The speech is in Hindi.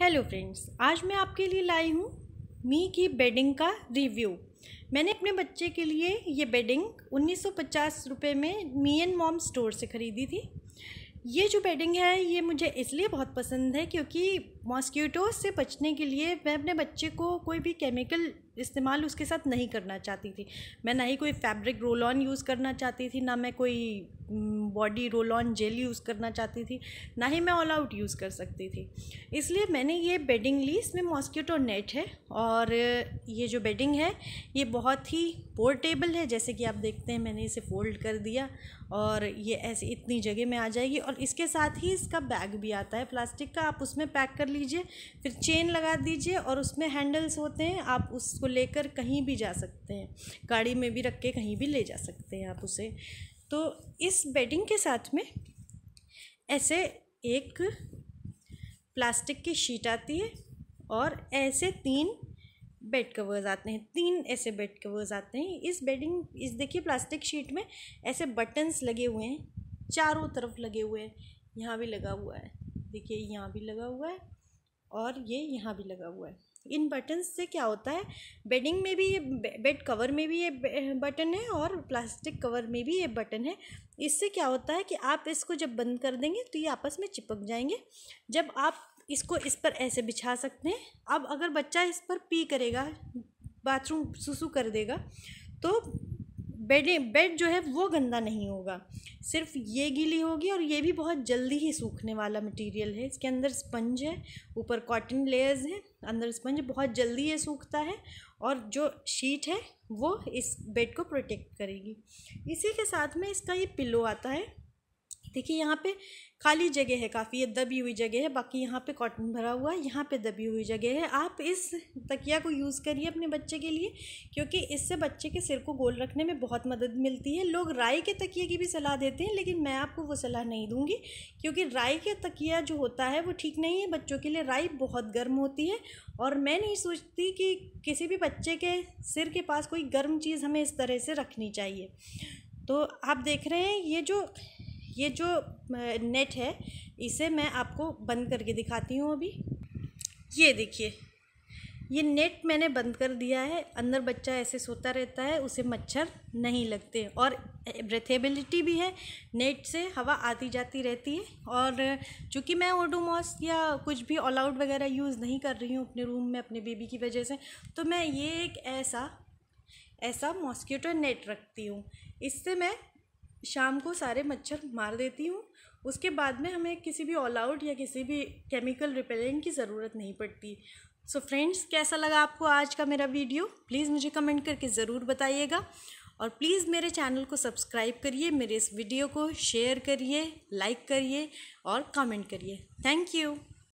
हेलो फ्रेंड्स आज मैं आपके लिए लाई हूँ मी की बेडिंग का रिव्यू मैंने अपने बच्चे के लिए ये बेडिंग 1950 रुपए में मी एंड मॉम स्टोर से ख़रीदी थी ये जो बेडिंग है ये मुझे इसलिए बहुत पसंद है क्योंकि मॉस्क्यूटो से बचने के लिए मैं अपने बच्चे को कोई भी केमिकल इस्तेमाल उसके साथ नहीं करना चाहती थी मैं ना ही कोई फैब्रिक रोल ऑन यूज़ करना चाहती थी ना मैं कोई body roll on gel use करना चाहती थी ना ही मैं ऑल आउट यूज़ कर सकती थी इसलिए मैंने ये बेडिंग ली इसमें मॉस्किटो नेट है और ये जो बेडिंग है ये बहुत ही पोर्टेबल है जैसे कि आप देखते हैं मैंने इसे फोल्ड कर दिया और ये ऐसे इतनी जगह में आ जाएगी और इसके साथ ही इसका बैग भी आता है प्लास्टिक का आप उसमें पैक कर लीजिए फिर चेन लगा दीजिए और उसमें हैंडल्स होते हैं आप उस उसको लेकर कहीं भी जा सकते हैं गाड़ी में भी रख के कहीं भी ले जा सकते हैं आप उसे तो इस बेडिंग के साथ में ऐसे एक प्लास्टिक की शीट आती है और ऐसे तीन बेड कवर्स आते हैं तीन ऐसे बेड कवर्स आते हैं इस बेडिंग इस देखिए प्लास्टिक शीट में ऐसे बटन्स लगे हुए हैं चारों तरफ लगे हुए हैं यहाँ भी लगा हुआ है देखिए यहाँ भी लगा हुआ है और ये यहाँ भी लगा हुआ है इन बटन्स से क्या होता है बेडिंग में भी ये बेड कवर में भी ये बटन है और प्लास्टिक कवर में भी ये बटन है इससे क्या होता है कि आप इसको जब बंद कर देंगे तो ये आपस में चिपक जाएंगे जब आप इसको इस पर ऐसे बिछा सकते हैं अब अगर बच्चा इस पर पी करेगा बाथरूम सुसु कर देगा तो बेड बेड जो है वो गंदा नहीं होगा सिर्फ ये गीली होगी और ये भी बहुत जल्दी ही सूखने वाला मटेरियल है इसके अंदर स्पंज है ऊपर कॉटन लेयर्स हैं अंदर स्पंज बहुत जल्दी ये सूखता है और जो शीट है वो इस बेड को प्रोटेक्ट करेगी इसी के साथ में इसका ये पिलो आता है देखिए यहाँ पे खाली जगह है काफ़ी ये दबी हुई जगह है बाकी यहाँ पे कॉटन भरा हुआ है यहाँ पे दबी हुई जगह है आप इस तकिया को यूज़ करिए अपने बच्चे के लिए क्योंकि इससे बच्चे के सिर को गोल रखने में बहुत मदद मिलती है लोग राय के तकिए की भी सलाह देते हैं लेकिन मैं आपको वो सलाह नहीं दूँगी क्योंकि राय का तकिया जो होता है वो ठीक नहीं है बच्चों के लिए राय बहुत गर्म होती है और मैं नहीं सोचती कि किसी भी बच्चे के सिर के पास कोई गर्म चीज़ हमें इस तरह से रखनी चाहिए तो आप देख रहे हैं ये जो ये जो नेट है इसे मैं आपको बंद करके दिखाती हूँ अभी ये देखिए ये नेट मैंने बंद कर दिया है अंदर बच्चा ऐसे सोता रहता है उसे मच्छर नहीं लगते और ब्रेथेबिलिटी भी है नेट से हवा आती जाती रहती है और चूँकि मैं ओडोमॉस या कुछ भी ऑल आउट वगैरह यूज़ नहीं कर रही हूँ अपने रूम में अपने बेबी की वजह से तो मैं ये एक ऐसा ऐसा मॉस्किटो नेट रखती हूँ इससे मैं शाम को सारे मच्छर मार देती हूँ उसके बाद में हमें किसी भी ऑल आउट या किसी भी केमिकल रिपेलेंट की ज़रूरत नहीं पड़ती सो so फ्रेंड्स कैसा लगा आपको आज का मेरा वीडियो प्लीज़ मुझे कमेंट करके ज़रूर बताइएगा और प्लीज़ मेरे चैनल को सब्सक्राइब करिए मेरे इस वीडियो को शेयर करिए लाइक करिए और कमेंट करिए थैंक यू